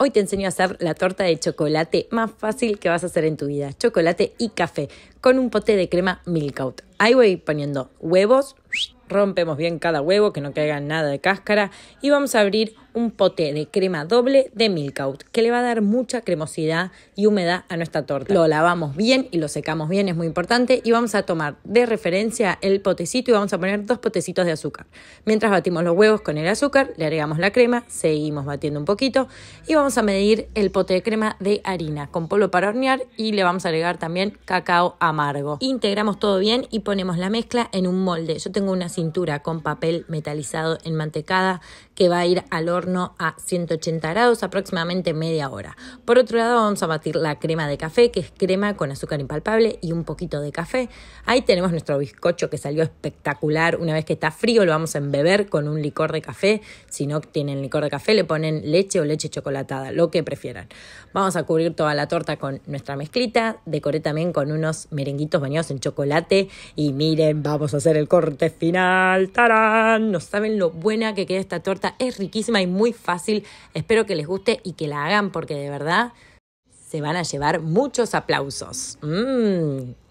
Hoy te enseño a hacer la torta de chocolate más fácil que vas a hacer en tu vida. Chocolate y café con un pote de crema milkout. Ahí voy poniendo huevos, rompemos bien cada huevo, que no caiga nada de cáscara, y vamos a abrir un pote de crema doble de Milk Out, que le va a dar mucha cremosidad y humedad a nuestra torta. Lo lavamos bien y lo secamos bien, es muy importante, y vamos a tomar de referencia el potecito y vamos a poner dos potecitos de azúcar. Mientras batimos los huevos con el azúcar, le agregamos la crema, seguimos batiendo un poquito y vamos a medir el pote de crema de harina con polvo para hornear y le vamos a agregar también cacao amargo. Integramos todo bien y ponemos la mezcla en un molde. Yo tengo una cintura con papel metalizado en mantecada que va a ir al horno a 180 grados aproximadamente media hora. Por otro lado vamos a batir la crema de café que es crema con azúcar impalpable y un poquito de café. Ahí tenemos nuestro bizcocho que salió espectacular. Una vez que está frío lo vamos a embeber con un licor de café. Si no tienen licor de café le ponen leche o leche chocolatada, lo que prefieran. Vamos a cubrir toda la torta con nuestra mezclita. Decoré también con unos merenguitos bañados en chocolate y miren, vamos a hacer el corte final. ¡Tarán! No saben lo buena que queda esta torta. Es riquísima y muy fácil. Espero que les guste y que la hagan porque de verdad se van a llevar muchos aplausos. Mm.